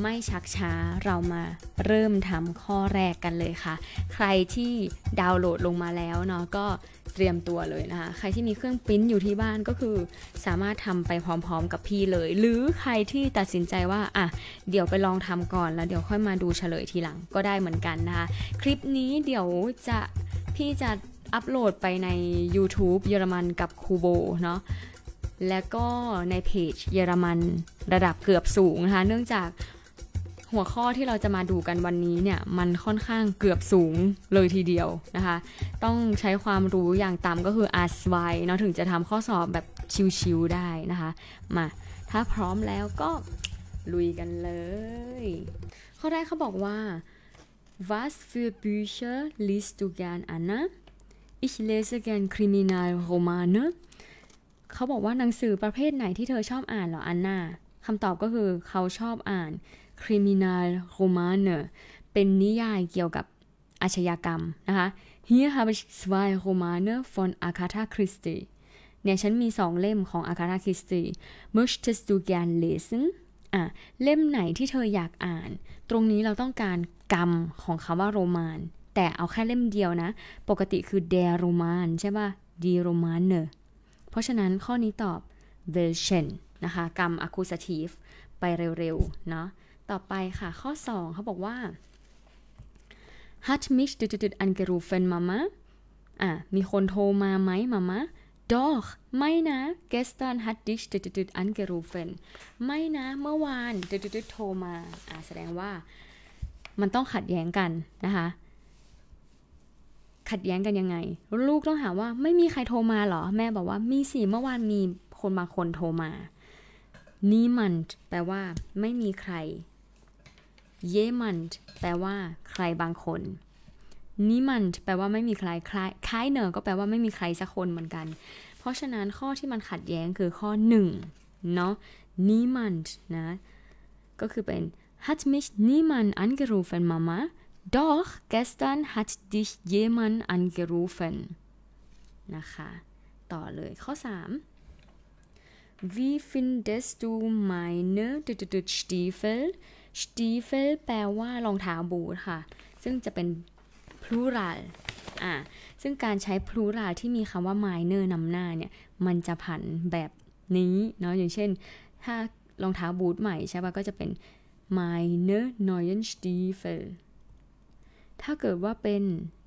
ไม่ชักช้าเรามาเริ่มทำข้อแรกกันเลยค่ะ ใครที่ดาวน์โหลดลงมาแล้วเนาะก็เตรียมตัวเลยนะคะ ใครที่มีเครื่องพิมพ์อยู่ที่บ้านก็คือ สามารถทำไปพร้อมๆกับพี่เลย หรือใครที่ตัดสินใจว่าอ่ะเดี๋ยวไปลองทำก่อน แล้วเดี๋ยวค่อยมาดูเฉลยทีหลังก็ได้เหมือนกันนะคะ คลิปนี้เดี๋ยวจะพี่จะอัปโหลดไปใน YouTube เยอรมันกับคูโบเนาะและก็ในเพจเยอรมันระดับเกือบสูงนะคะ เนื่องจากหัวข้อที่เราจะมาดูกันวันนี้เนี่ย มันค่อนข้างเกือบสูงเลยทีเดียวนะคะ ต้องใช้ความรู้อย่างต่ำก็คืออาร์ไวเนาะถึงจะทำข้อสอบแบบชิวๆได้นะคะ มา ถ้าพร้อมแล้วก็ลุยกันเลย ข้อแรกเขาบอกว่า was für Bücher liest du gern Anna ich lese gern Kriminalromane เขาบอกว่าหนังสือประเภทไหนที่เธอชอบอ่านเหรออันนาคำตอบก็คือเขาชอบอ่าน Criminal Romane เป็นนิยายเกี่ยวกับอาชญากรรมนะคะ Hier habe ich zwei Romane von Agatha Christie เนี่ยฉันมีสองเล่มของ Agatha Christie Möchtest du gern lesen อ่ะเล่มไหนที่เธออยากอ่าน ตรงนี้เราต้องการกรรมของคาว่าโรมานแต่เอาแค่เล่มเดียวนะ ปกติคือ der Roman ใช่ป่ะ die Romane เพราะฉะนั้นข้อนี้ตอบ v e l c h e n นะคะกรรม accusative ไปเร็วๆเนาะต่อไปค่ะข้อ 2เขาบอกว่า hat mich จุดจุด angerufen mama อ่ะมีคนโทรมาไหมมามา doch ไม่นะ gestern hat dich จุดจุด angerufen ไม่นะเมื่อวานจุดจุดโทรมา อ่ะแสดงว่ามันต้องขัดแย้งกันนะคะ ขัดแย้งกันยังไง ลูกต้องหาว่าไม่มีใครโทรมาหรอ แม่บอกว่ามีสิเมื่อวานมีคนบางคนโทรมานี่มันแปลว่าไม่มีใครเยมันแปลว่า ใครบางคนนิมันแปลว่าไม่มีใครคล้ายคเนอก็แปลว่าไม่มีใครสักคนเหมือนกัน เพราะฉะนั้นข้อที่มันขัดแย้งคือข้อหนึ่งเนาะนิมันนะ ก็คือเป็น hat mich niemand angerufen Mama doch gestern hat dich jemand angerufen นะคะ ต่อเลยข้อ 3 Wie findest du meine Stiefel Stiefel แปลว่ารองเท้าบูทค่ะ ซึ่งจะเป็น plural อ่ะซึ่งการใช้ plural ที่มีคำว่า minor นำหน้าเนี่ย มันจะผันแบบนี้เนาะ อย่างเช่น ถ้ารองเท้าบูทใหม่ใช่ปะก็จะเป็น m i n e r neuen Stiefel ถ้าเกิดว่าเป็น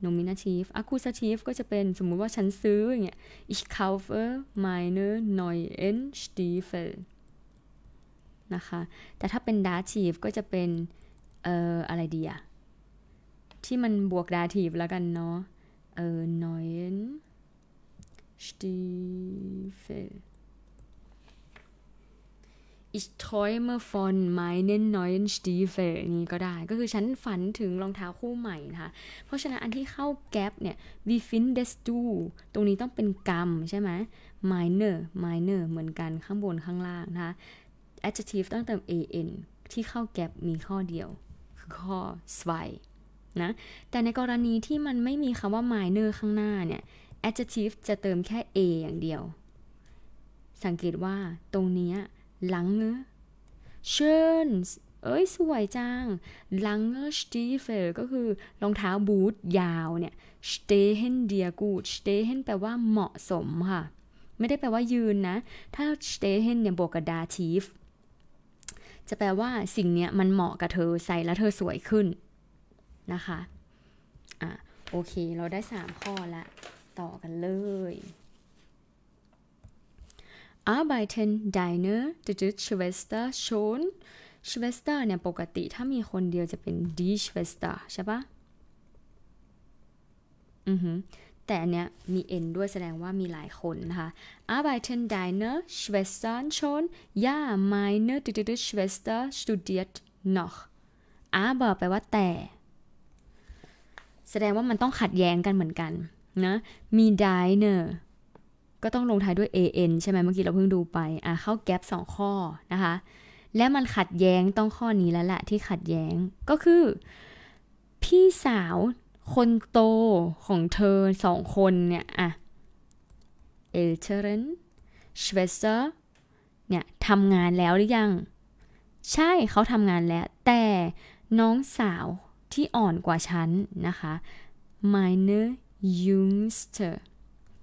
nominative accusative ก็จะเป็นสมมุติว่าฉันซื้ออย่างเงี้ย ich kaufe meine neuen Stiefel นะคะ แต่ถ้าเป็น dative ก็จะเป็นเอ่ออะไรดีอะที่มันบวก dative แล้วกันเนาะ เอ่อ neuen Stiefel Ich träume von meinen neuen Stiefel นี่ก็ได้ ก็คือฉันฝันถึงรองเท้าคู่ใหม่นะคะ เพราะฉะนั้นอันที่เข้าแกลบเนี่ย wie findest du ตรงนี้ต้องเป็นกรรมใช่ไหม minor minor เหมือนกันข้างบนข้างล่างนะคะ adjective ต้องเติม an ที่เข้าแกลบมีข้อเดียว คือข้อ zwei นะ แต่ในกรณีที่มันไม่มีคำว่า minor ข้างหน้าเนี่ย adjective จะเติมแค่ a อย่างเดียว สังเกตว่าตรงนี้หลังเงื้อเชิญเอ้ย สวยจังลังเงอสตีเฟลก็คือรองเท้าบูทยาวเนี่ยสเตเฮนเดียกูดสเตเฮนแปลว่าเหมาะสมค่ะ ไม่ได้แปลว่ายืนนะ ถ้าสเตเฮนเนี่ยบวกกับดาทีฟจะแปลว่าสิ่งเนี้ยมันเหมาะกับเธอใส่แล้วเธอสวยขึ้น นะคะอ่ะโอเค เราได้ 3 ข้อละต่อกันเลย arbeiten deine จุด Schwester schon Schwester เนี่ยปกติถ้ามีคนเดียวจะเป็น die Schwester ใช่ปะอือฮึแต่เนี้ยมี n ด้วยแสดงว่ามีหลายคนนะคะ arbeiten deine s c h w e s t e r schon ja meine จุด Schwester studiert noch aber แปลว่าแต่ แสดงว่ามันต้องขัดแย้งกันเหมือนกันนะมี deine ก็ต้องลงท้ายด้วย an ใช่ไหมเมื่อกี้เราเพิ่งดูไป อ่ะ เข้าแก๊ปสองข้อนะคะ และมันขัดแย้งต้องข้อนี้แล้วแหละที่ขัดแย้ง ก็คือ พี่สาวคนโตของเธอสองคนเนี่ย อ่ะ Eltern Schwester เนี่ยทำงานแล้วหรือยัง ใช่ เขาทำงานแล้ว แต่น้องสาวที่อ่อนกว่าฉันนะคะ m i n o y j u n g s t e r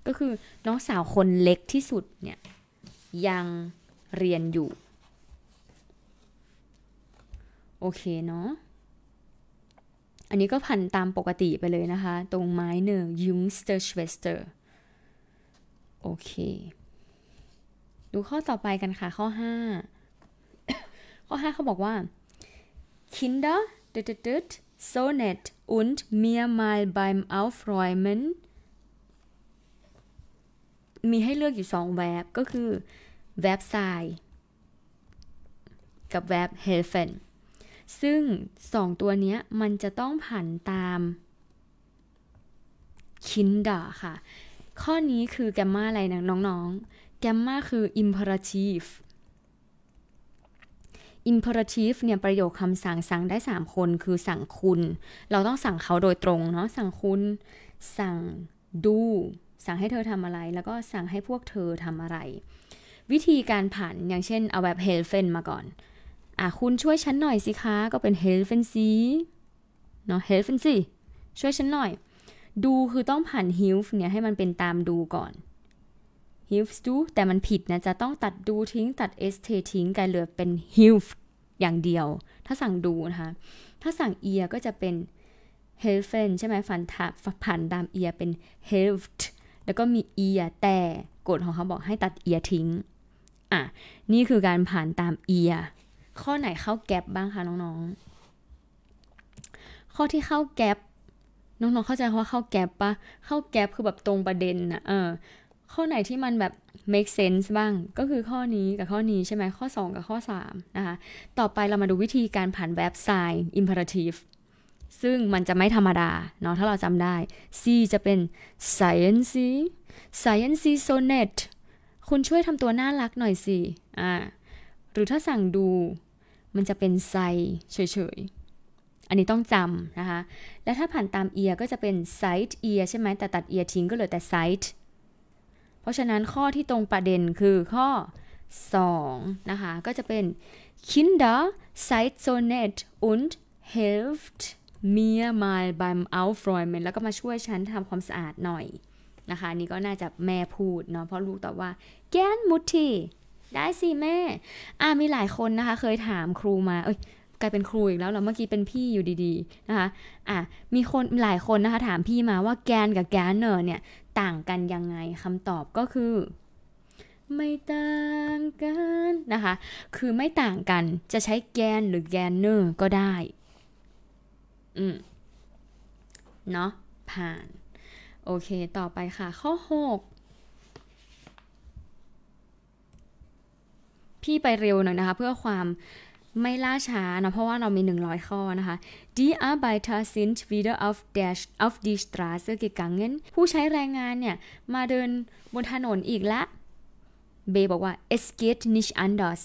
ก็คือน้องสาวคนเล็กที่สุดเนี่ยยังเรียนอยู่ โอเคเนาะ อันนี้ก็พันตามปกติไปเลยนะคะ ตรงไม้เนึ่งุงสเตอร์ชเวสเตอร์โอเค ดูข้อต่อไปกันค่ะ ข้อ 5 ข้อ 5 เขาบอกว่า Kinder sonet und mehrmal beim Aufräumen มีให้เลือกอยู่2แวบก็คือแวบทรายกับแวบเฮลเฟนซึ่ง 2 ตัวนี้มันจะต้องผ่านตามคินดอค่ะ ข้อนี้คือแกมมาอะไรนะน้องๆ แกมมาคือ imperative imperative เนี่ยประโยคคำสั่งสั่งได้ 3 คนคือสั่งคุณ เราต้องสั่งเขาโดยตรงเนาะสั่งคุณสั่งดูสั่งให้เธอทำอะไรแล้วก็สั่งให้พวกเธอทำอะไร วิธีการผันอย่างเช่นเอาแบบเฮลเฟนมาก่อนอ่ะคุณช่วยฉันหน่อยสิคะ ก็เป็นเฮลเฟนซีเนาะเฮลเฟนซีช่วยฉันหน่อย ดูคือต้องผันฮิลฟ์เนี่ยให้มันเป็นตามดูก่อนฮิลฟ์ดูแต่มันผิดนะ จะต้องตัดดูทิ้งตัดเอสเททิ้งกลายเหลือเป็นฮิลฟ์อย่างเดียว ถ้าสั่งดูนะคะ ถ้าสั่งเอียก็จะเป็นเฮลเฟนใช่ไหมฝันทับผันตามเอียเป็นเฮลฟ์แล้วก็มีเอียแต่กฎของเขาบอกให้ตัดเอียทิ้ง อ่ะ นี่คือการผ่านตามเอียข้อไหนเข้าแก็บบ้างคะ น้องๆ ข้อที่เข้าแก็บน้อง ๆ เข้าใจว่าเข้าแก็บปะ เข้าแก็บคือแบบตรงประเด็นนะเออ ข้อไหนที่มันแบบ make sense บ้าง ก็คือข้อนี้กับข้อนี้ใช่ไหม ข้อ 2 กับข้อ 3 นะคะ ต่อไปเรามาดูวิธีการผ่านแบบ sign imperative ซึ่งมันจะไม่ธรรมดา เนาะถ้าเราจำได้ C จะเป็น science science sonnet คุณช่วยทำตัวน่ารักหน่อยสิ อ่าหรือถ้าสั่งดูมันจะเป็นไซเฉยๆ อันนี้ต้องจำนะคะ และถ้าผ่านตามเอียก็จะเป็นไซต์เอียใช่ไหมแต่ตัดเอียทิ้งก็เหลือแต่ไซต์เพราะฉะนั้นข้อที่ตรงประเด็นคือข้อ2นะคะก็จะเป็น Kinder s i g h t Sonnet und Hilft เมียมาบั i เอาฟรอยเมนแล้วก็มาช่วยฉันทำความสะอาดหน่อยนะคะนี่ก็น่าจะแม่พูดเนาะเพราะลูกตอบว่าแกนมุทีได้สิแม่อ่ามีหลายคนนะคะเคยถามครูมาเอ้ยกลายเป็นครูอีกแล้วเราเมื่อกี้เป็นพี่อยู่ดีๆนะคะอ่ะมีคนหลายคนนะคะถามพี่มาว่าแกนกับแกนเนอร์เนี่ยต่างกันยังไงคำตอบก็คือ ไม่ต่างกันนะคะคือไม่ต่างกันจะใช้แกนหรือแกนเนอร์ก็ได้อืม เนาะผ่าน โอเค ต่อไปค่ะ ข้อ6พี่ไปเร็วหน่อยนะคะ เพื่อความไม่ล่าช้านะเพราะว่าเรามี 100 ข้อนะคะ Die Arbeiter sind wieder auf der auf die Straße gegangen ผู้ใช้แรงงานเนี่ย มาเดินบนถนนอีกละเบบอกว่า Es geht nicht anders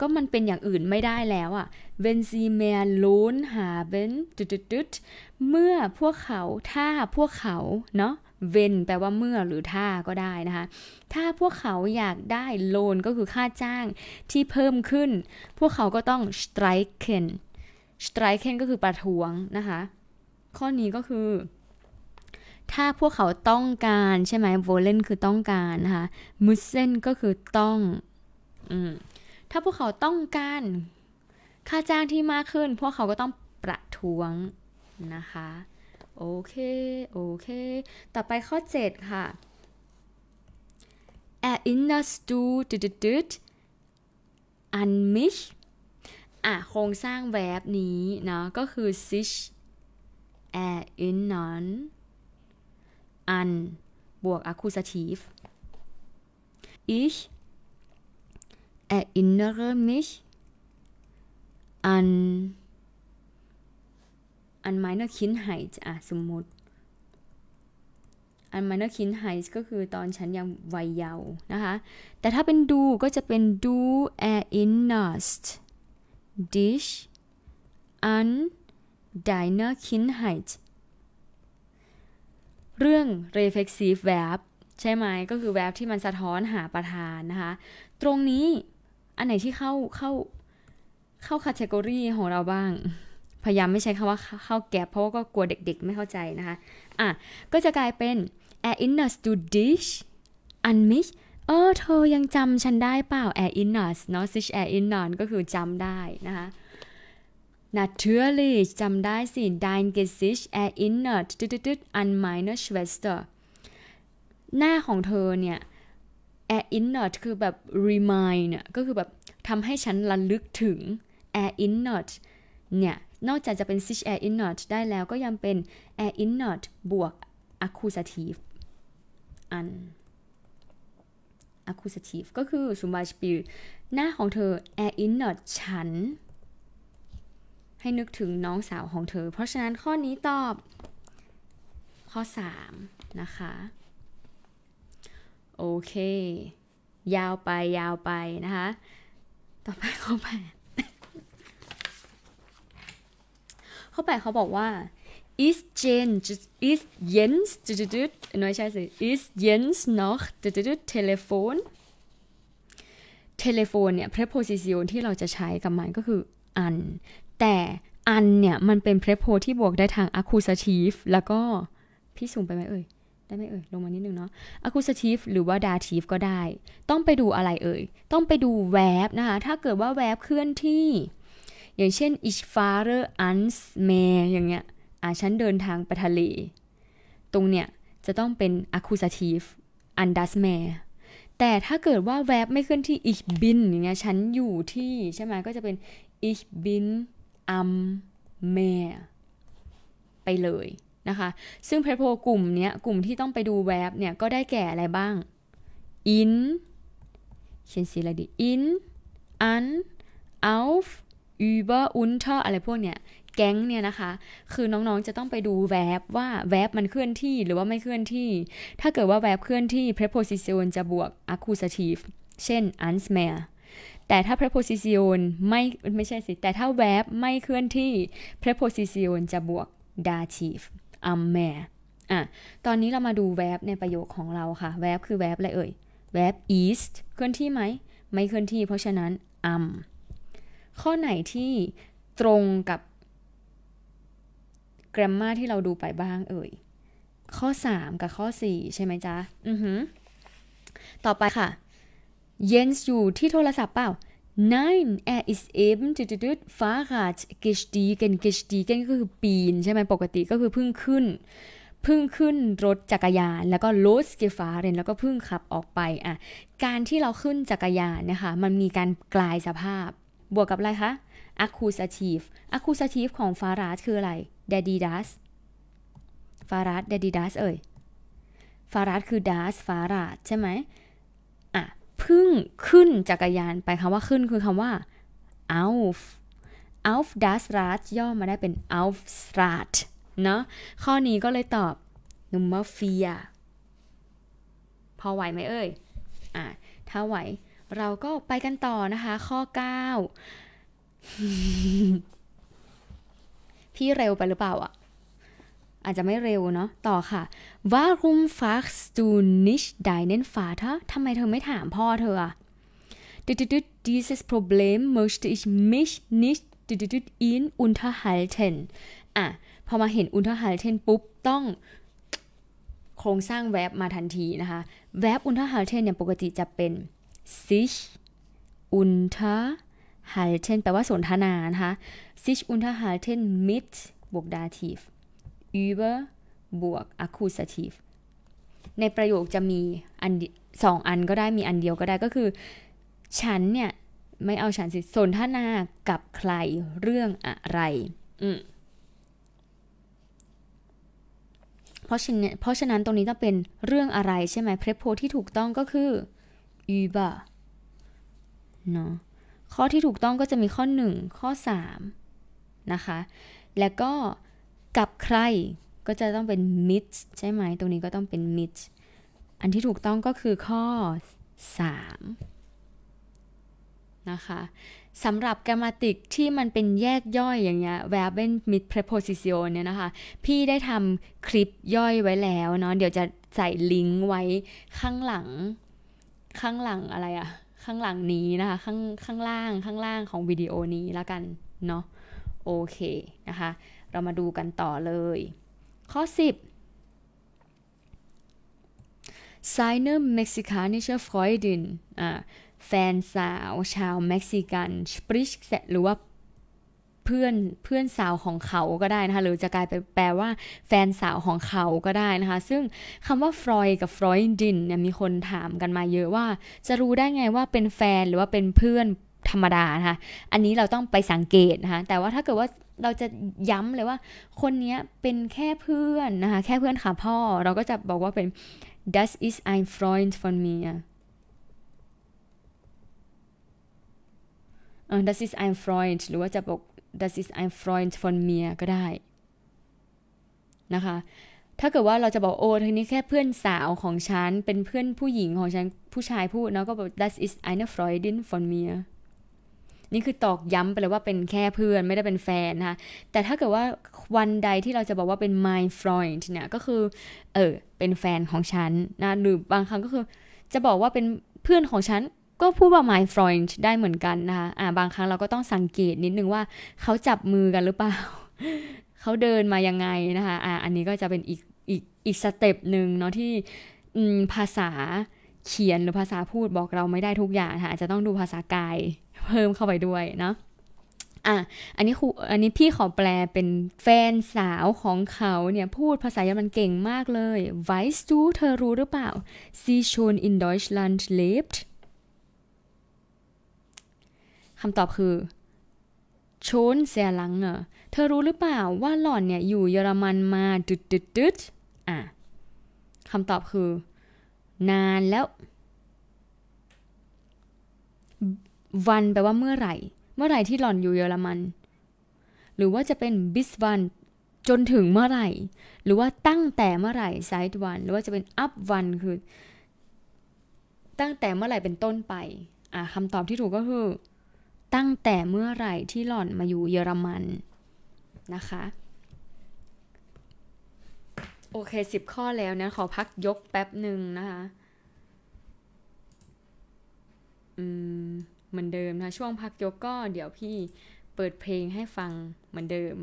ก็มันเป็นอย่างอื่นไม่ได้แล้วอะ่ะเวนซีเม m e ล r นหาเบนจุดๆเมื่อพวกเขา ถ้าพวกเขา เนาะเวนแปลว่าเมื่อหรือถ้าก็ได้นะคะ ถ้าพวกเขาอยากได้ โลนก็คือค่าจ้าง ที่เพิ่มขึ้น พวกเขาก็ต้อง striken striken ก็คือประท้วงนะคะ ข้อนี้ก็คือ ถ้าพวกเขาต้องการใช่ไหมโ o เลนคือต้องการนะคะ มุสเซนก็คือต้อง อืมถ้าพวกเขาต้องการค่าจ้างที่มากขึ้น พวกเขาก็ต้องประท้วง นะคะโอเคโอเคต่อไปข้อ7ค่ะ Erinnerst du d d d d an mich อ่ะโครงสร้างแวบนี้เนาะก็คือ sich erinnern an บวก accusative ich erinnere mich an an meiner Kindheit อ่ะสมมติ an meiner Kindheit ก็คือตอนฉันยังวัยเยาว์นะคะ แต่ถ้าเป็นดู ก็จะเป็น du erinnerst dich an deiner Kindheit เรื่อง reflexive verb ใช่ไหม ก็คือ verb ที่มันสะท้อนหาประธานนะคะ ตรงนี้อันไหนที่เข้า เข้า เข้าคัตเกอรี่ของเราบ้าง พยายามไม่ใช้คำว่าเข้าแก๊บเพราะว่าก็กลัวเด็กๆ ไม่เข้าใจนะคะ อ่ะ ก็จะกลายเป็น a i r i n n e r s t o d i s h u n mich เออเธอยังจำฉันได้เปล่า a i r i n n e r s เนาะ sich erinnern ก็คือจำได้นะคะ Natürlich จำได้สิ dein Gesicht erinnert u n m i n e Schwester หน้าของเธอเนี่ย air in not คือแบบ remind เนี่ยก็คือแบบทำให้ฉันระลึกถึง air in not เนี่ย นอกจากจะเป็น sich air in not ได้แล้วก็ยังเป็น air in not บวก accusative อัน accusative ก็คือส u m b e i s p e หน้าของเธอ a i r in not ฉันให้นึกถึงน้องสาวของเธอ เพราะฉะนั้นข้อนี้ตอบ ข้อ 3 นะคะโอเค ยาวไปยาวไป นะคะ ต่อไปข้อแปดข้อแปดเขาบอกว่า is Jane is Jens จุดๆน้อยใช่สิ is Jens noch จุดด telephone telephone เนี่ย preposition ที่เราจะใช้กับมันก็คืออันแต่อันเนี่ย มันเป็น prepo ที่บวกได้ทาง accusative แล้วก็ พี่สูงไปไหมเอ่ยได้ไหมเอ่ยลงมานิดนึงเนาะ accusative หรือว่า dative ก็ได้ ต้องไปดูอะไรเอ่ย ต้องไปดูแวบนะคะ ถ้าเกิดว่าแวบเคลื่อนที่ อย่างเช่น ich fahre ans Meer อย่างเงี้ยอ่ะฉันเดินทางไปทะเล ตรงเนี้ยจะต้องเป็น accusative an das Meer แต่ถ้าเกิดว่าแวบไม่เคลื่อนที่ ich bin อย่างเงี้ย ฉันอยู่ที่ใช่ไหม ก็จะเป็น ich bin am Meer ไปเลยะคะซึ่งเพรโพกลุ่มเนี้ยกลุ่มที่ต้องไปดูแวบเนี่ยก็ได้แก่อะไรบ้าง in เขียนสีอะไรดี in an auf über unter อะไรพวกเนี้ยแก๊งเนี่ยนะคะ คือน้องๆจะต้องไปดูแวบว่าแวบมันเคลื่อนที่หรือว่าไม่เคลื่อนที่ ถ้าเกิดว่าแวบเคลื่อนที่ preposition จะบวก accusative เช่น a n s m e r แต่ถ้า preposition ไม่ไม่ใช่สิ แต่ถ้าแวบไม่เคลื่อนที่ preposition จะบวก dative อัมแมอ่ะ ตอนนี้เรามาดูแวบในประโยคของเราค่ะ แวบคือแวบอะไรเอ่ย แวบ east เคลื่อนที่ไหม ไม่เคลื่อนที่ เพราะฉะนั้นอัม ข้อไหนที่ตรงกับ แกรมมาที่เราดูไปบ้างเอ่ย ข้อ 3 กับข้อ 4 ใช่ไหมจ๊ะอือหือต่อไปค่ะ เยนส์อยู่ที่โทรศัพท์เปล่า Nein, er ist eben d d d Fahrrad gestiegen gestiegen ก็คือปีนใช่ไหมปกติก็คือพึ่งขึ้นพึ่งขึ้นรถจักรยานแล้วก็โลสเกฟาเรนแล้วก็พึ่งขับออกไปอ่ะ การที่เราขึ้นจักรยานนะคะ มันมีการกลายสภาพ บวกกับอะไรคะ accusative accusative ของ farad คืออะไร daddy das f a r a ด daddy das เอ่ย farad คือ das farad ใช่ไหมพิ่งขึ้นจักรยานไปคำว่าขึ้นคือคำว่า auf auf das Rad ย่อมาได้เป็น auf Rad เนาะข้อนี้ก็เลยตอบ number f i u r พอไหวไหมเอ่ยอ่ะถ้าไหวเราก็ไปกันต่อนะคะ ข้อ 9 พี่เร็วไปหรือเปล่าอ่ะอาจจะไม่เร็วเนาะ ต่อค่ะ warum fragst du nicht deinen Vater ทำไมเธอไม่ถามพ่อเธออะ dieses Problem möchte ich mich nicht i n unterhalten อ่ะพอมาเห็น unterhalten ปุ๊บ ต้อง โครงสร้างแวบมาทันทีนะคะ แวบ unterhalten เนี่ยปกติจะเป็น sich unterhalten แปลว่าสนทนานะคะ sich unterhalten mit บวก dativ über บวก accusativ ในประโยคจะมี อันสองอันก็ได้มีอันเดียวก็ได้ก็คือ ฉันเนี่ย ไม่เอาฉันสิ สนทนา กับใครเรื่องอะไรเพราะฉะนั้นเพราะฉะนั้นตรงนี้ต้องเป็นเรื่องอะไรใช่ไหมเพรสโพที่ถูกต้องก็คือ über เนาะข้อที่ถูกต้องก็จะมีข้อ1ข้อ3นะคะ แล้วก็กับใครก็จะต้องเป็น mit ใช่ไหม ตรงนี้ก็ต้องเป็น mit อันที่ถูกต้องก็คือข้อ3นะคะสำหรับ grammatic ที่มันเป็นแยกย่อยอย่างเงี้ย verben mit preposition เนี่ยนะคะ พี่ได้ทำคลิปย่อยไว้แล้วเนาะ เดี๋ยวจะใส่ลิงก์ไว้ข้างหลัง ข้างหลังอะไรอะข้างหลังนี้นะคะ ข้างข้างล่างข้างล่างของวิดีโอนี้แล้วกันเนาะ โอเคนะคะเรามาดูกันต่อเลย ข้อ 10 seine mexikanische Freundin แฟนสาวชาว เม็กซิกันสปริชหรือว่าเพื่อนเพื่อนสาวของเขาก็ได้นะคะ หรือจะกลายไปแปลว่า แฟนสาวของเขาก็ได้นะคะ ซึ่งคำว่าฟรอยกับฟรอยดินเนี่ย มีคนถามกันมาเยอะว่า จะรู้ได้ไงว่าเป็นแฟนหรือว่าเป็นเพื่อนธรรมดานะคะ อันนี้เราต้องไปสังเกตนะคะแต่ว่าถ้าเกิดว่าเราจะย้ำเลยว่าคนนี้เป็นแค่เพื่อนนะคะแค่เพื่อนค่ะพ่อ เราก็จะบอกว่าเป็น das ist ein Freund von mir เออ das ist ein Freund หรือว่าจะบอก das ist ein Freund von mir ก็ได้ นะคะ ถ้าเกิดว่าเราจะบอกโอ้ทีนี้แค่เพื่อนสาวของฉัน เป็นเพื่อนผู้หญิงของฉัน ผู้ชายพูดเนาะก็บอก das ist eine Freundin von mir นี่คือตอกย้ำไปเลยว่าเป็นแค่เพื่อน ไม่ได้เป็นแฟนนะคะแต่ถ้าเกิดว่าวันใดที่เราจะบอกว่าเป็น my friend เนี่ย ก็คือ เออเป็นแฟนของฉันนะ หรือบางครั้งก็คือจะบอกว่าเป็นเพื่อนของฉัน ก็พูดว่า my friend ได้เหมือนกันนะคะอ่าบางครั้งเราก็ต้องสังเกตนิดนึงว่า เขาจับมือกันหรือเปล่า เขาเดินมายังไงนะคะอ่าอันนี้ก็จะเป็นอีกอีกอีกสเต็ปหนึ่งเนาะที่ภาษาเขียนหรือภาษาพูดบอกเราไม่ได้ทุกอย่างค่ะอาจจะต้องดูภาษากายเพิ่มเข้าไปด้วยนะอ่ะ อันนี้ครูอันนี้พี่ขอแปลเป็นแฟนสาวของเขาเนี่ย พูดภาษาเยอรมันเก่งมากเลย weißt du เธอรู้หรือเปล่า sie schon in Deutschland lebt คำตอบคือชนเ o n s หลังเ n อ e เธอรู้หรือเปล่าว่าหล่อนเนี่ย อยู่เยอรมันมาดึดดึดดึดอ่ะ คำตอบคือ นานแล้ววันแปลว่าเมื่อไหร่ เมื่อไหร่ที่หล่อนอยู่เยอรมัน หรือว่าจะเป็นบิสวันจนถึงเมื่อไหร่ หรือว่าตั้งแต่เมื่อไหร่ไซด์วัน หรือว่าจะเป็นอัพวัน คือ ตั้งแต่เมื่อไหร่เป็นต้นไป อ่าคำตอบที่ถูกก็คือ ตั้งแต่เมื่อไหร่ที่หล่อนมาอยู่เยอรมัน นะคะ โอเคสิบข้อแล้วนะขอพักยกแป๊บหนึ่งนะคะ อืมเหมือนเดิมนะ ช่วงพักยกก็เดี๋ยวพี่เปิดเพลงให้ฟังเหมือนเดิม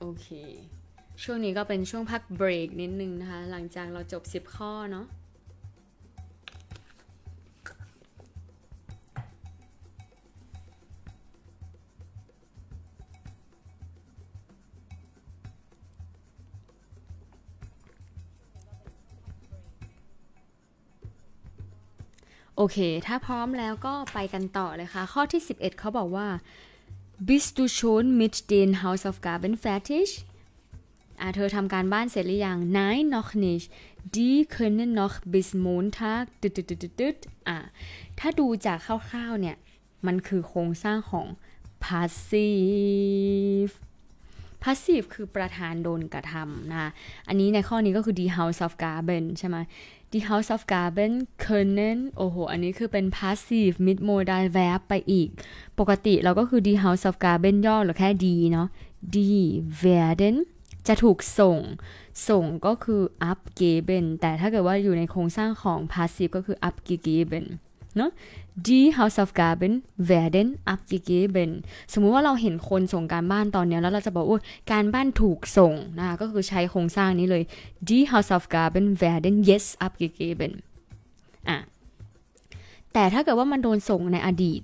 โอเคช่วงนี้ก็เป็นช่วงพักเบรกนิดนึงนะคะ หลังจากเราจบ 10 ข้อเนาะ โอเค ถ้าพร้อมแล้วก็ไปกันต่อเลยค่ะ ข้อที่ 11 เขาบอกว่า Bist du schon mit den Hausaufgaben fertig? เธอทำการบ้านเสร็จหรือยังไนน็อกนิชดีเคนน์น็อกบิสมูนทักตึ๊ดตึ๊ดตึ๊ดอ่ะถ้าดูจากคร่าวๆเนี่ยมันคือโครงสร้างของ passive passive คือประธานโดนกระทำนะอันนี้ในข้อนี้ก็คือ the house of garben ใช่ไหม the house of garden können โอ้โหอันนี้คือเป็น passive mid modal verb ไปอีก ปกติเราก็คือ the house of garden ย่อหรือแค่ดีเนาะ d werden จะถูกส่ง ส่งก็คือั b g กเ e n แต่ถ้าเกิดว่าอยู่ในโครงสร้างของ passive ก็คือ abgegeben เนาะ die h o u s e o f g a b e n werden abgegeben สมมุติว่าเราเห็นคนส่งการบ้านตอนนี้แล้วเราจะบอกว่าการบ้านถูกส่งนะคะก็คือใช้โครงสร้างนี้เลย die h o u s e o f g a b e n werden jetzt abgegeben อ่ะแต่ถ้าเกิดว่ามันโดนส่งในอดีต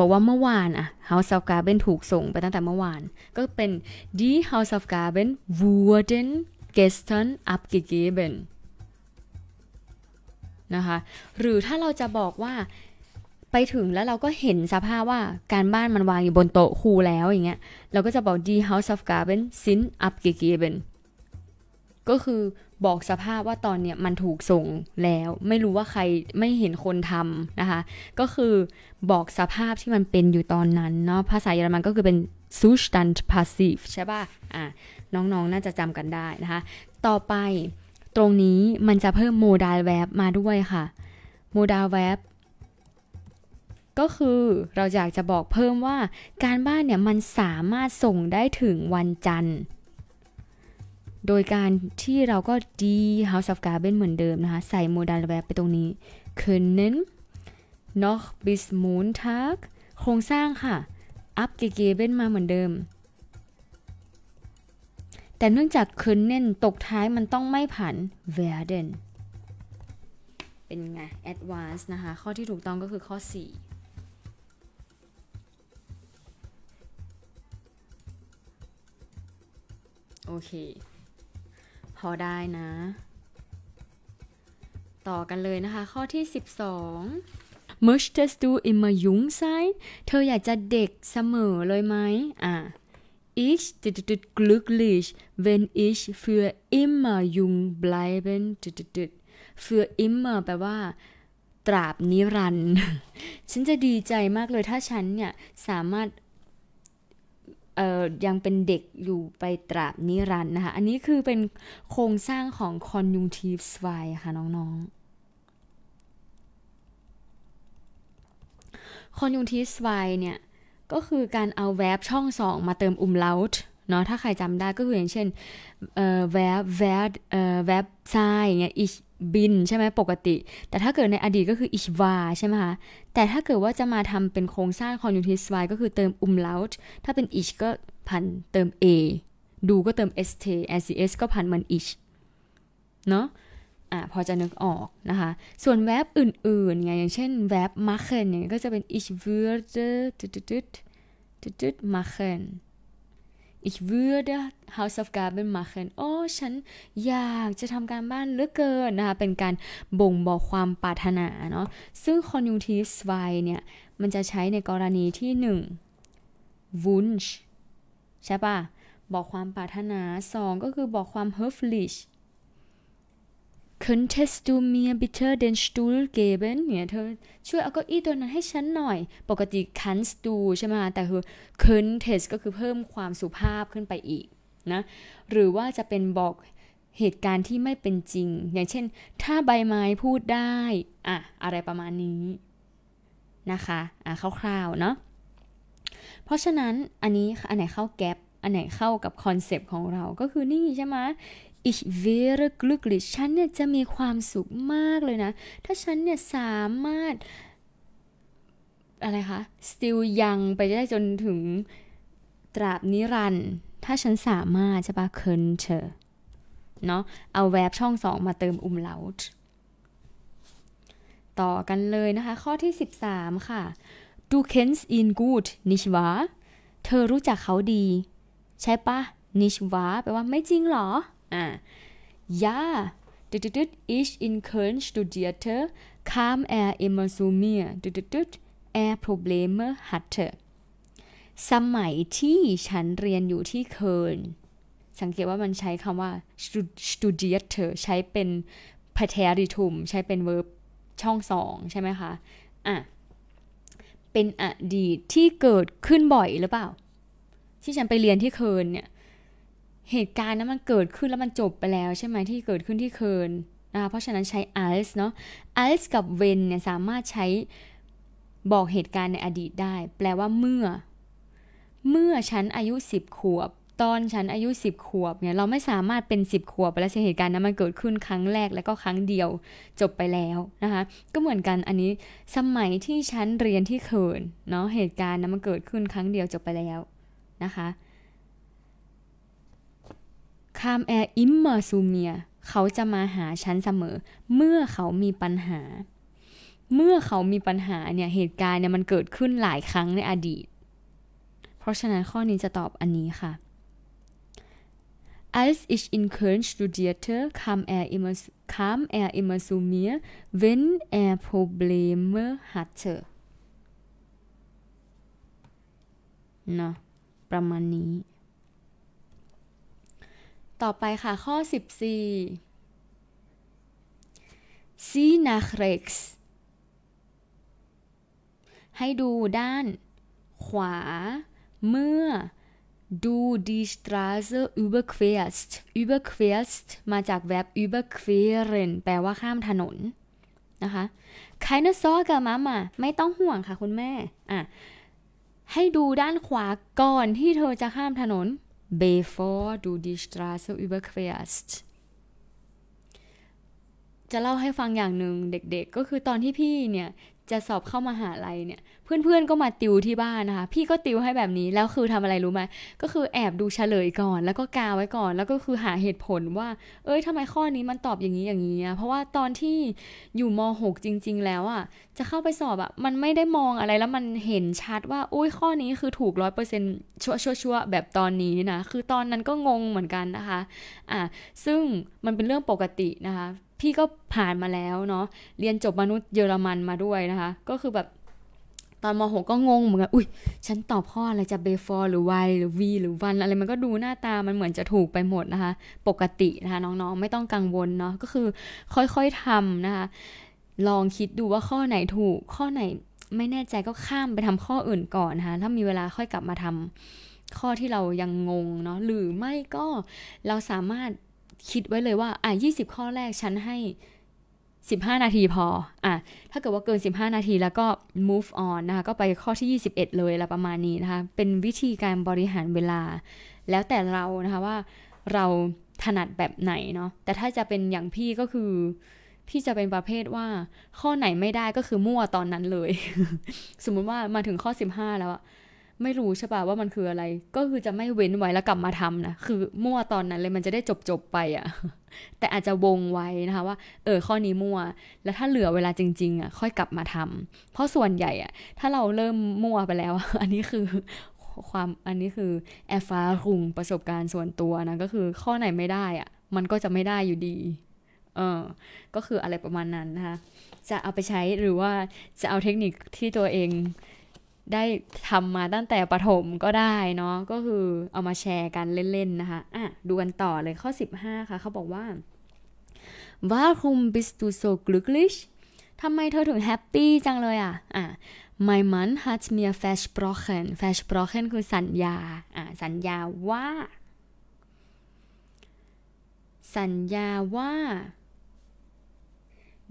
บอกว่าเมื่อวานอะ House of Garden ถูกส่งไปตั้งแต่เมื่อวาน ก็เป็น Die House of Garden wurden gestern abgegeben นะคะ หรือถ้าเราจะบอกว่าไปถึงแล้วเราก็เห็นสภาพว่าการบ้านมันวางอยู่บนโต๊ะครูแล้วอย่างเงี้ยเราก็จะบอก die House of Garden sind abgegeben ก็คือบอกสภาพว่าตอนเนี้ยมันถูกส่งแล้ว ไม่รู้ว่าใครไม่เห็นคนทำนะคะ ก็คือบอกสภาพที่มันเป็นอยู่ตอนนั้นเนาะภาษาเยอรมันก็คือเป็น Zustand passiv ใช่ป่ะ อ่ะน้องๆนน่าจะจำกันได้นะคะ ต่อไปตรงนี้มันจะเพิ่มโมดัลแวบมาด้วยค่ะโมดัลแวบก็คือเราอยากจะบอกเพิ่มว่าการบ้านเนี่ยมันสามารถส่งได้ถึงวันจันทร์โดยการที่เราก็ดี House of Garden เหมือนเดิมนะคะ ใส่โมดันแวบไปตรงนี้ können noch bis Montag โครงสร้างค่ะอัพเกเเบนมาเหมือนเดิม แต่เนื่องจากคืนเน้นตกท้ายมันต้องไม่ผัน werden เป็นไง a d v a n c e นะคะ ข้อที่ถูกต้องก็คือข้อ 4 โอเคพอได้นะ ต่อกันเลยนะคะ ข้อที่ 12 möchtest du immer jung sein เธออยากจะเด็กเสมอเลยไหมอ่ะ ich glücklich wenn ich für immer jung bleiben für immer แปลว่า ตราบนิรันดร์ฉันจะดีใจมากเลย ถ้าฉันเนี่ยสามารถยังเป็นเด็กอยู่ไปตราบนิรันดร์นะคะ อันนี้คือเป็นโครงสร้างของ conjunctive swine ค่ะ น้องๆ conjunctive swine เนี่ย ก็คือการเอาแวบช่องสองมาเติมอุมลาตเนาะถ้าใครจำได้ก็คืออย่างเช่นเอ่อแวบแวบเอ่อแวบไซอย่างเงี้ยอิชบินใช่ไหมปกติ แต่ถ้าเกิดในอดีตก็คืออิชวาใช่ไหมคะแต่ถ้าเกิดว่าจะมาทำเป็นโครงสร้างคอนยูทิสไวก็คือเติมอุมเลาท์ถ้าเป็นอิชก็พันเติม a ดูก็เติม st sts ก็พันเหมือนอิ h เนาะอ่ะพอจะนึกออกนะคะส่วนแวบอื่นๆไงอย่างเช่นแวบ machen อเนี่ยก็จะเป็น ich würde ตุดตุดตุดตุด machen Ich würde Hausaufgaben machen โอ้ ฉันอยากจะทำการบ้านเหลือเกินนะคะเป็นการบ่งบอกความปรารถนาเนาะซึ่ง conjunctive 2เนี่ยมันจะใช้ในกรณีที่1 wunsch ใช่ปะบอกความปรารถนา 2 ก็คือบอกความ höflich könntest du mir bitte den Stuhl geben เนี่ยเธอช่วยเอาเก้าอี้ตัวนั้นให้ฉันหน่อย ปกติ kannst du ใช่ไหมแต่คือ könntest ก็คือเพิ่มความสุภาพขึ้นไปอีกนะ หรือว่าจะเป็นบอกเหตุการณ์ที่ไม่เป็นจริง อย่างเช่น ถ้าใบไม้พูดได้อะอะไรประมาณนี้นะคะอ่ะคร่าวๆเนาะเพราะฉะนั้นอันนี้อันไหนเข้าแกลบอันไหนเข้ากับคอนเซปต์ของเราก็คือนี่ใช่ไหม ich wäre glücklich ฉันเนี่ยจะมีความสุขมากเลยนะ ถ้าฉันเนี่ยสามารถ อะไรคะ still young ไปได้จนถึงตราบนิรันด์ถ้าฉันสามารถจะปะเคินเธอเนาะ เอาแวบช่องสองมาเติมอุมเลาต่อกันเลยนะคะ ข้อที่ 13 ค่ะ du kennst ihn gut nicht wahr เธอรู้จักเขาดี ใช่ปะ nicht wahr แปลว่าไม่จริงหรออ่า ja ich in Köln studierte kam er immer zu mir er Probleme hatte สมัยที่ฉันเรียนอยู่ที่เคิร์นสังเกตว่า มันใช้คำว่า studierte ใช้เป็น p r เ t e r i t u m ใช้เป็น verb ช่องสองใช่ไหมคะ อ่ะ เป็นอดีต ที่เกิดขึ้นบ่อย หรือเปล่า ที่ ฉัน ไปเรียนที่เคิร์นเนี่ยเหตุการณ์นั้นมันเกิดขึ้นแล้วมันจบไปแล้วใช่ไหมที่เกิดขึ้นที่เคิร์นนะคะเพราะฉะนั้นใช้ else เนาะ else กับ when เนี่ยสามารถใช้บอกเหตุการณ์ในอดีตได้ แปลว่าเมื่อ เมื่อฉันอายุ 10ขวบตอนฉันอายุ 10 ขวบเนี่ย เราไม่สามารถเป็น10ขวบไปแล้วเหตุการณ์นั้นมันเกิดขึ้นครั้งแรกแล้วก็ครั้งเดียวจบไปแล้วนะคะ ก็เหมือนกันอันนี้ สมัยที่ฉันเรียนที่เคิร์นเนาะเหตุการณ์นั้นมันเกิดขึ้นครั้งเดียวจบไปแล้ว นะคะคามแอร์อิมเมอร์ซูเมียเขาจะมาหาฉันเสมอ เมื่อเขามีปัญหา เมื่อเขามีปัญหาเนี่ยเหตุการณ์เนี่ยมันเกิดขึ้นหลายครั้งในอดีต เพราะฉะนั้นข้อนี้จะตอบอันนี้ค่ะ Als ich in Köln studierte, kam er immer, kam er immer zu mir, wenn er Probleme hatte. นะประมาณนี้ต่อไปค่ะ ข้อ14ซีนาเคร็ก์ให้ดูด้านขวา เมื่อดูดีสตราเซอร์อูเบอร์เควสต์อูเบควสต์มาจากแวบอูเบอร์เควเรนแปลว่าข้ามถนน นะคะไคเนซอกับมามาไม่ต้องห่วงค่ะ คุณแม่อ่ะให้ดูด้านขวาก่อนที่เธอจะข้ามถนน before du die Straße überquerst จะเล่าให้ฟังอย่างหนึ่งเด็กๆก็คือตอนที่พี่เนี่ยจะสอบเข้ามาหาลัยเนี่ย เพื่อนๆก็มาติวที่บ้านนะคะ พี่ก็ติวให้แบบนี้ แล้วคือทำอะไรรู้ไหมก็คือแอบดูเฉลยก่อน แล้วก็กาไว้ก่อน แล้วก็คือหาเหตุผลว่า เอ้ยทำไมข้อนี้มันตอบอย่างนี้อย่างนี้เพราะว่าตอนที่อยู่ม .6 จริง ๆ แล้วอะ่ะจะเข้าไปสอบอะ่ะมันไม่ได้มองอะไรแล้วมันเห็นชัดว่าอุ้ยข้อนี้คือถูกร้อยเปอร์เซ็นต์ชัวชัวแบบตอนนี้นะคือตอนนั้นก็งงเหมือนกันนะคะอ่ะซึ่งมันเป็นเรื่องปกตินะคะพี่ก็ผ่านมาแล้วเนาะ เรียนจบมนุษย์เยอรมันมาด้วยนะคะ ก็คือแบบ ตอนมหกก็งงเหมือนกัน อุ้ยฉันตอบข้ออะไรจะเบฟอร์ หรือไวหรือวีหรือวัน อะไรมันก็ดูหน้าตามันเหมือนจะถูกไปหมดนะคะ ปกตินะคะ น้องๆ ไม่ต้องกังวลเนาะ ก็คือค่อยๆทำนะคะ ลองคิดดูว่าข้อไหนถูก ข้อไหนไม่แน่ใจก็ข้ามไปทำข้ออื่นก่อนนะคะ ถ้ามีเวลาค่อยกลับมาทำข้อที่เรายังงงเนาะ หรือไม่ก็เราสามารถคิดไว้เลยว่า อ่ะยี่สิบข้อแรกฉันให้สิบห้านาทีพอ อ่ะ ถ้าเกิดว่าเกินสิบห้านาทีแล้วก็ move on นะคะก็ไปข้อที่ยี่สิบเอ็ดเลยละประมาณนี้นะคะ เป็นวิธีการบริหารเวลา แล้วแต่เรานะคะว่าเราถนัดแบบไหนเนาะแต่ถ้าจะเป็นอย่างพี่ก็คือพี่จะเป็นประเภทว่าข้อไหนไม่ได้ก็คือมั่วตอนนั้นเลย สมมุติว่ามาถึงข้อสิบห้าแล้วอะไม่รู้ใช่ป่ะว่ามันคืออะไร ก็คือจะไม่เว้นไว้แล้วกลับมาทำนะคือ มั่วตอนนั้นเลยมันจะได้จบจบไปอะ่ะแต่อาจจะวงไว้นะคะว่า เออ ข้อนี้มั่ว แล้วถ้าเหลือเวลาจริง ๆอะ่ะค่อยกลับมาทำ เพราะส่วนใหญ่อะ่ะถ้าเราเริ่มมั่วไปแล้ว อันนี้คือความอันนี้คือ แอฟ้ารุงประสบการณ์ส่วนตัวนะก็คือ ข้อไหนไม่ได้อ่ะ มันก็จะไม่ได้อยู่ดี เออ ก็คืออะไรประมาณนั้นนะคะจะเอาไปใช้หรือว่าจะเอาเทคนิคที่ตัวเองได้ทำมาตั้งแต่ปฐมก็ได้เนาะก็คือเอามาแชร์กันเล่น ๆ นะคะอ่ะดูกันต่อเลยข้อ 15 ค่ะเขาบอกว่า warum bist du so glücklich ทำไมเธอถึงแฮปปี้จังเลยอ่ะอ่ะ my man hat mir versprochen versprochen คือสัญญาอ่ะสัญญาว่า สัญญาว่า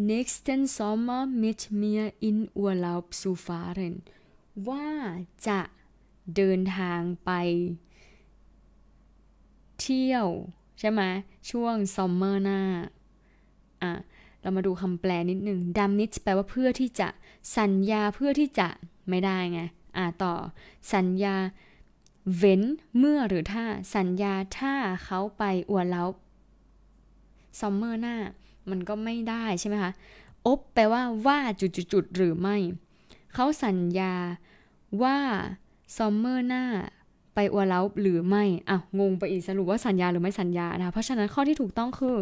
nächsten Sommer mit mir in Urlaub zu fahren ว่าจะเดินทางไป เที่ยวใช่ไหมช่วงซัมเมอร์หน้าอ่ะเรามาดูคำแปลนิดหนึ่งดัมนิชแปลว่าเพื่อที่จะสัญญาเพื่อที่จะไม่ได้ไง อ่าต่อ สัญญา เว้น เมื่อหรือถ้าสัญญาถ้าเขาไปอวดแล้วซัมเมอร์หน้า มันก็ไม่ได้ใช่ไหมคะอบแปลว่าว่าจุดๆหรือไม่ เขาสัญญาว่าซอมเมอร์หน้าไปอัวเล้าหรือไม่อ่ะงงไปอีกสรุปว่าสัญญาหรือไม่สัญญานะคะเพราะฉะนั้นข้อที่ถูกต้องคือ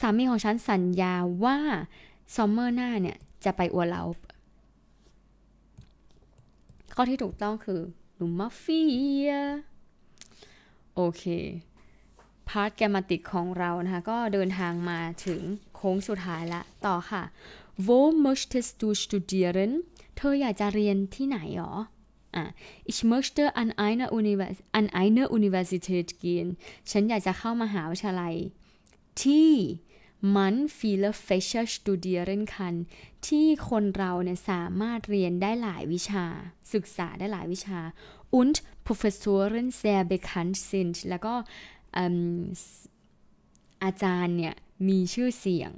สามีของฉันสัญญาว่าซอมเมอร์หน้าเนี่ยจะไปอัวเล้าข้อที่ถูกต้องคือหนุ่มมาเฟียโอเคพาร์ทแกมติกของเรานะคะ ก็เดินทางมาถึงโค้งสุดท้ายละ ต่อค่ะ Wo möchtest du studieren เธออยากจะเรียนที่ไหนหรอ Ich möchte an e i n e Univers an e i n e Universität gehen ฉันอยากจะเข้ามหาวิทยาลัยที่ man viele Fächer studieren kann ที่คนเราเนี่ยสามารถเรียนได้หลายวิชา ศึกษาได้หลายวิชา und Professoren sehr bekannt sind แล้วก็อาจารย์เนี่ยมีชื่อเสียง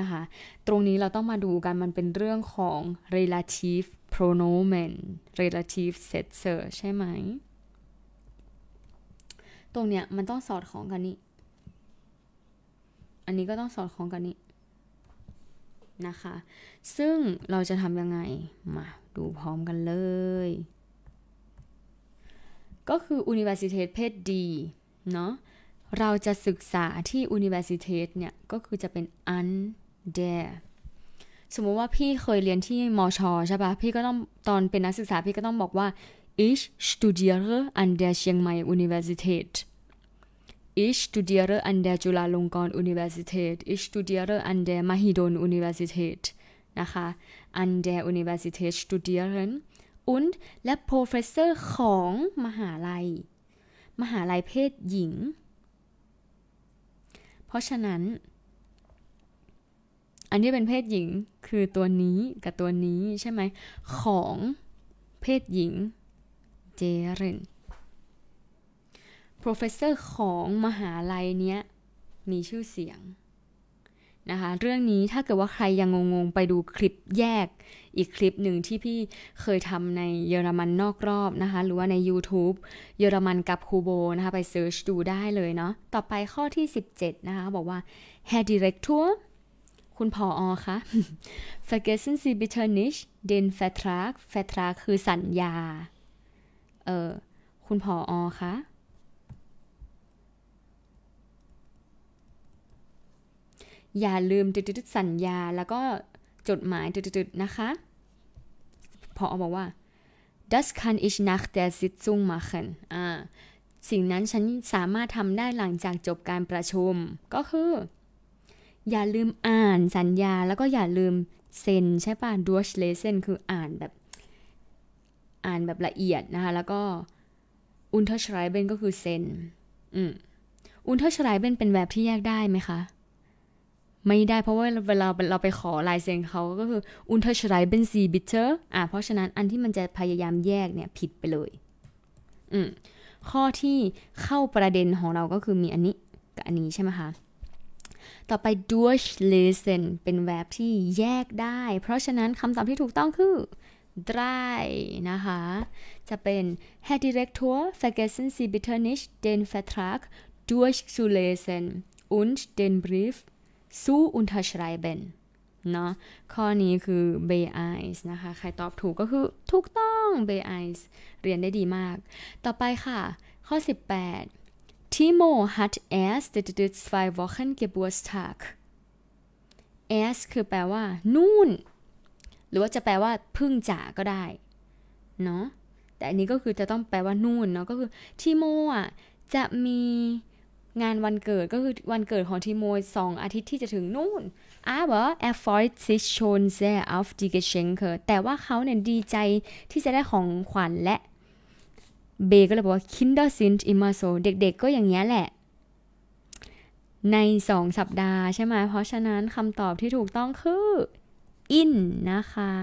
นะคะ ตรงนี้เราต้องมาดูกัน มันเป็นเรื่องของ relative pronomen relative s e t s o r ใช่ไหมตรงเนี้ยมันต้องสอดคล้องกันนี่ อันนี้ก็ต้องสอดคล้องกันนี่นะคะ ซึ่งเราจะทำยังไง มาดูพร้อมกันเลย ก็คือ u n i v e r s i t y t เพศดีเนาะเราจะศึกษาที่ u n i v e r s i t y t เนี่ยก็คือจะเป็น u n h e r e สมมุติว่าพี่เคยเรียนที่มอชอใช่ปะพี่ก็ต้องตอนเป็นนักศึกษาพี่ก็ต้องบอกว่า ich studiere an der Chiang Mai Universität ich studiere an der Chulalongkorn Universität ich studiere an der Mahidol Universität นะคะ an der Universität studieren und และ professor ของมหาลัย มหาลัยเพศหญิง เพราะฉะนั้นอันที่เป็นเพศหญิงคือตัวนี้กับตัวนี้ใช่ไหมของเพศหญิง เจเรน professor ของมหาลัยเนี้ยมีชื่อเสียง นะคะเรื่องนี้ถ้าเกิดว่าใครยังงงๆไปดูคลิปแยกอีกคลิปหนึ่งที่พี่เคยทำในเยอรมันนอกรอบนะคะ หรือว่าใน YouTube เยอรมันกับคูโบนะคะ ไปเซิร์ชดูได้เลยเนาะต่อไปข้อที่ 17 นะคะ บอกว่า Herr Direktor คุณพออคะ vergessen Sie bitte nicht den Vertrag Vertrag คือสัญญา เออ คุณพออคะอย่าลืมจุดๆสัญญาแล้วก็ จดหมายจุดๆนะคะ พออ บอกว่า das kann ich nach der Sitzung machen อ่า สิ่งนั้นฉันสามารถทำได้หลังจากจบการประชุม ก็คืออย่าลืมอ่านสัญญา แล้วก็อย่าลืมเซ็นใช่ป่ะดูชเลเซนคืออ่านแบบ อ่านแบบละเอียดนะคะ แล้วก็อุนเทอร์ชไรเบนก็คือเซ็นอืมอุนเทอร์ชไรเบนเป็นแบบที่แยกได้ไหมคะ ไม่ได้เพราะว่าเวลาเราไปขอลายเซ็นเขาก็คืออุนเทอร์ชไรเบนซีบิเตอร์อ่ะเพราะฉะนั้นอันที่มันจะพยายามแยกเนี่ยผิดไปเลย อืมข้อที่เข้าประเด็นของเราก็คือมีอันนี้กับอันนี้ใช่ไหมคะต่อไป durchlesen เป็นแวบที่แยกได้ เพราะฉะนั้นคำตอบที่ถูกต้องคือ drei นะคะ จะเป็น Herr Direktor vergessen Sie bitte nicht den Vertrag durchzulesen und den Brief zu unterschreiben เนาะข้อนี้คือ b e i s นะคะใครตอบถูกก็คือ ถูกต้อง b e i s เรียนได้ดีมาก ต่อไปค่ะ ข้อ 18 Timo hat erst zwei Wochen Geburtstag. e s คือแปลว่านู่นหรือว่าจะแปลว่าพึ่งจ่าก็ได้ เนาะแต่อันนี้ก็คือจะต้องแปลว่า นู่นเนาะก็คือทิโมอ่ะจะมีงานวันเกิดก็คือวันเกิดของทิโมสองอาทิตย์ที่จะถึงนู่นอาบอแอฟฟอร์ซิชชนเซอฟดีเกเชนเคอร์แต่ว่าเขาเนี่ยดีใจที่จะได้ของขวัญและเบก็เลยบอกว่า Kindersind immer so เด็กๆ ก็อย่างนี้แหละ ใน 2 สัปดาห์ใช่ไหมเพราะฉะนั้นคำตอบที่ถูกต้องคือ in นะคะ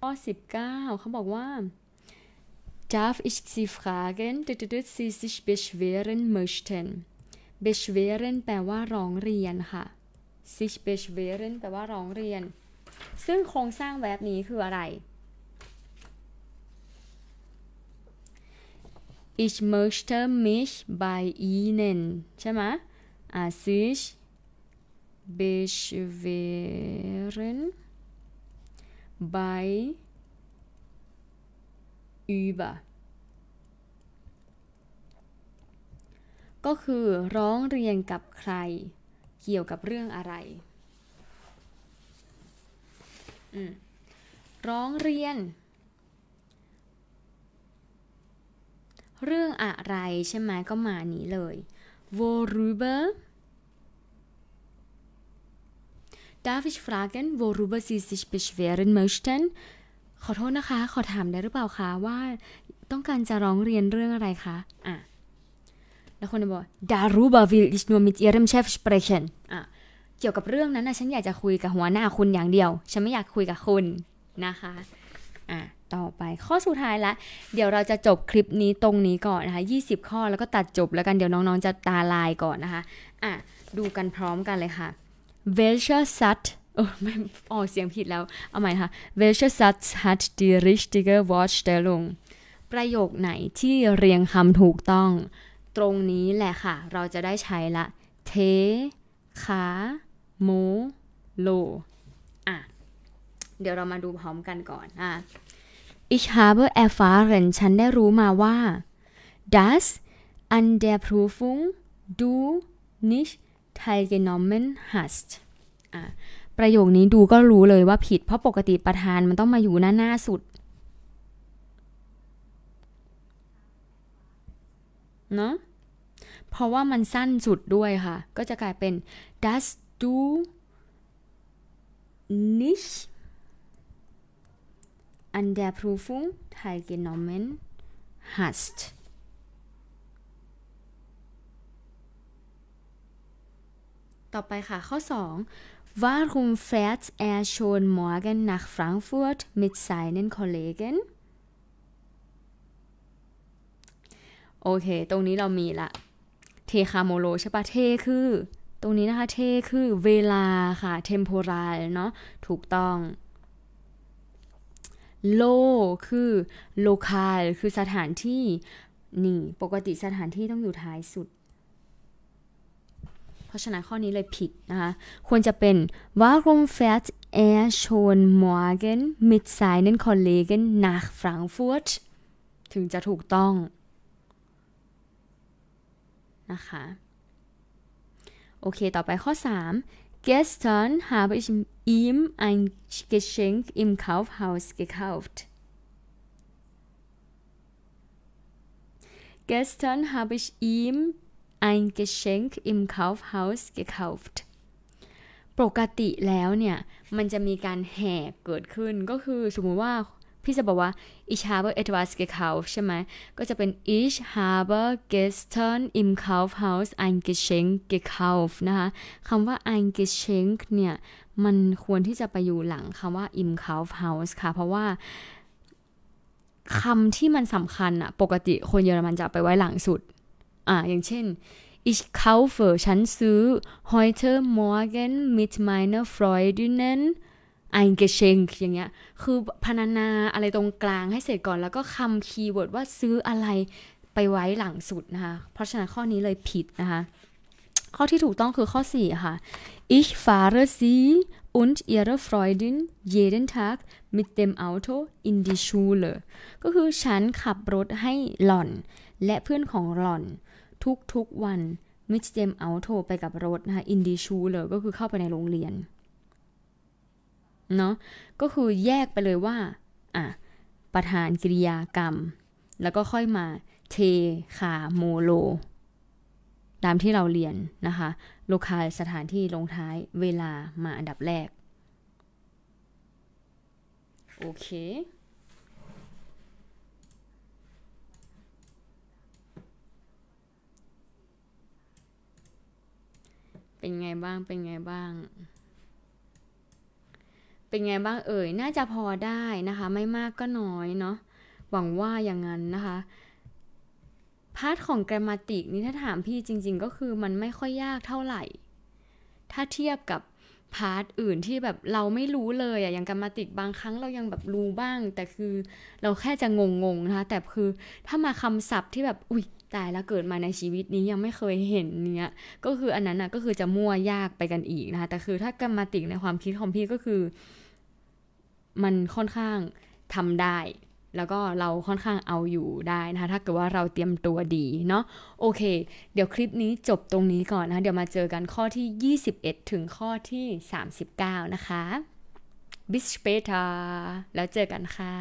ข้อ19 เขาบอกว่า darf ich sie fragen sie sich beschweren möchten beschweren แปลว่าร้องเรียนค่ะ sich beschweren แปลว่าร้องเรียน ซึ่งโครงสร้างแบบนี้คืออะไร Ich möchte mich bei Ihnen ใช่ไหมอา sich beschweren bei über ก็คือร้องเรียนกับใครเกี่ยวกับเรื่องอะไร ร้องเรียนเรื่องอะไรใช่ไหมก็มานี้เลย worüber darf ich fragen worüber sie sich beschweren möchten ขอโทษนะคะ ขอถามได้หรือเปล่าคะว่าต้องการจะร้องเรียนเรื่องอะไรคะอ่ะ แล้วคนบอก darüber will ich nur mit ihrem Chef sprechen อ่ะเกี่ยวกับเรื่องนั้นนะฉันอยากจะคุยกับหัวหน้าคุณอย่างเดียว ฉันไม่อยากคุยกับคุณ นะคะอ่ะต่อไปข้อสุดท้ายละ เดี๋ยวเราจะจบคลิปนี้ตรงนี้ก่อนนะคะ 20 ข้อแล้วก็ตัดจบแล้วกัน เดี๋ยวน้องๆ จะตาลายก่อนนะคะอ่ะดูกันพร้อมกันเลยค่ะ v e l c h e r s a t โอ้ไม่ออกเสียงผิดแล้ว เอาใหม่ค่ะ w e l c h e r s a t hat die richtige Wortstellung ประโยคไหนที่เรียงคำถูกต้อง ตรงนี้แหละค่ะ เราจะได้ใช้ละ เท ขา โม โลอ่ะเดี๋ยวเรามาดูพร้อมกันก่อนอ่ะ Ich habe erfahren ฉันได้รู้มาว่า dass an der Prüfung du nicht teilgenommen hast ประโยคนี้ดูก็รู้เลยว่าผิดเพราะปกติประธานมันต้องมาอยู่หน้าหน้าสุด เนาะเพราะว่ามันสั้นสุดด้วยค่ะ ก็จะกลายเป็น das du nicht an der Prüfung teilgenommen hast. ต่่ออไปคะข้ Warum fährt er schon morgen nach Frankfurt mit seinen Kollegen? โอเค ตรงนี้เรามีละเทคาโมโลใช่ปะเทคือตรงนี้นะคะเทคือเวลาค่ะเทมโพร a ลเนาะถูกต้องโลคือ local คือสถานที่ นี่ปกติสถานที่ต้องอยู่ท้ายสุด เพราะฉะนั้นข้อนี้เลยผิดนะคะ ควรจะเป็น warum fährt er schon morgen mit seinen Kollegen nach Frankfurt ถึงจะถูกต้อง นะคะ โอเค ต่อไปข้อ 3 Gestern habe ich ihm ein Geschenk im Kaufhaus gekauft. Gestern habe ich ihm ein Geschenk im Kaufhaus gekauft. ปกติแล้วเนี่ย มันจะมีการแห่เกิดขึ้นก็คือสมมติว่าพี่จะบอกว่า i c h h a b e e t w a s g e k a u f t ใช่ไหม ก็จะเป็น i c h h a b e g e s t e r n im Kaufhaus e i n g e s c h e n k g e k a u f t นะคะคำว่า e i n g e s c h e n k เนี่ย มันควรที่จะไปอยู่หลังคำว่า im Kaufhaus ค่ะ เพราะว่าคำที่มันสำคัญอะปกติคนเยอรมันจะไปไว้หลังสุด อ่า อย่างเช่น Ich kaufe ฉันซื้อ heute morgen mit meiner Freundinnen ไอเกเชงอย่างเงี้ย คือพนานา อะไรตรงกลางให้เสร็จก่อนแล้วก็คำคีย์เวิร์ดว่าซื้ออะไรไปไว้หลังสุดนะคะเพราะฉะนั้นข้อนี้เลยผิดนะคะข้อที่ถูกต้องคือข้อ 4 ค่ะ Ich fahre sie und ihre Freundin jeden Tag mit dem Auto in die Schule ก็คือฉันขับรถให้หล่อน และเพื่อนของหล่อน ทุกๆวันมิสเจมเอาโทไปกับรถนะคะ in die Schule ก็คือเข้าไปในโรงเรียนเนาะก็คือแยกไปเลยว่าอ่ะประธานกิริยากรรม แล้วก็ค่อยมา เทคาโมโล ตามที่เราเรียนนะคะ โลคาสถานที่ลงท้ายเวลามาอันดับแรก โอเค เป็นไงบ้างเป็นไงบ้างเป็นไงบ้างเอ่ย น่าจะพอได้นะคะ ไม่มากก็น้อยเนาะ หวังว่าอย่างนั้นนะคะ พาร์ทของกรมาติกนี่ถ้าถามพี่จริง ๆ ก็คือมันไม่ค่อยยากเท่าไหร่ ถ้าเทียบกับพาร์ทอื่นที่แบบเราไม่รู้เลยอะอย่างกรมมติกบางครั้งเรายังแบบรู้บ้าง แต่คือเราแค่จะงงๆ นะคะ แต่คือถ้ามาคำศัพท์ที่แบบ อุ้ยตายแล้วเกิดมาในชีวิตนี้ยังไม่เคยเห็นเนี้ยก็คืออันนั้นนะก็คือจะมั่วยากไปกันอีกนะคะ แต่คือถ้ากรรมติกในความคิดของพี่ก็คือมันค่อนข้างทำได้ แล้วก็เราค่อนข้างเอาอยู่ได้นะคะ ถ้าเกิดว่าเราเตรียมตัวดีเนาะ โอเค เดี๋ยวคลิปนี้จบตรงนี้ก่อนนะะเดี๋ยวมาเจอกันข้อที่ 21 ถึงข้อที่ 39 นะคะ บิสเปตาแล้วเจอกันค่ะ